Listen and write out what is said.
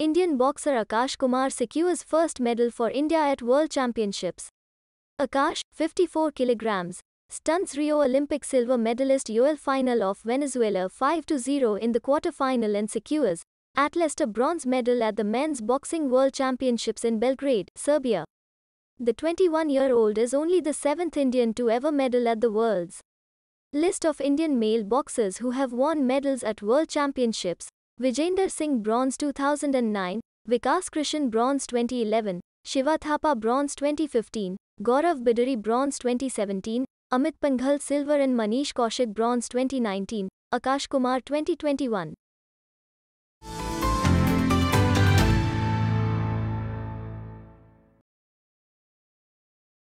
Indian boxer Akash Kumar secures first medal for India at World Championships. Akash, 54 kilograms, stunts Rio Olympic silver medalist Yoel final of Venezuela 5-0 in the quarterfinal and secures a bronze medal at the men's boxing world championships in Belgrade, Serbia. The 21-year-old is only the seventh Indian to ever medal at the Worlds. List of Indian male boxers who have won medals at World Championships Vijender Singh Bronze 2009, Vikas Krishan Bronze 2011, Shiva Thapa Bronze 2015, Gaurav Biduri Bronze 2017, Amit Panghal Silver and Manish Kaushik Bronze 2019, Akash Kumar 2021.